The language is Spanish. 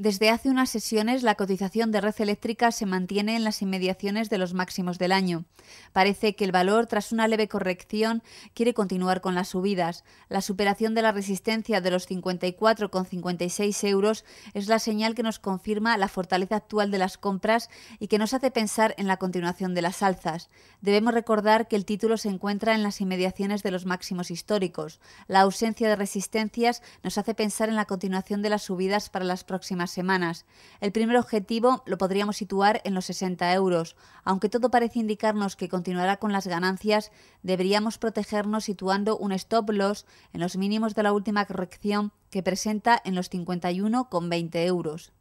Desde hace unas sesiones la cotización de red eléctrica se mantiene en las inmediaciones de los máximos del año. Parece que el valor, tras una leve corrección, quiere continuar con las subidas. La superación de la resistencia de los 54,56 euros es la señal que nos confirma la fortaleza actual de las compras y que nos hace pensar en la continuación de las alzas. Debemos recordar que el título se encuentra en las inmediaciones de los máximos históricos. La ausencia de resistencias nos hace pensar en la continuación de las subidas para las próximas semanas. El primer objetivo lo podríamos situar en los 60 euros. Aunque todo parece indicarnos que continuará con las ganancias, deberíamos protegernos situando un stop loss en los mínimos de la última corrección que presenta en los 51,20 euros.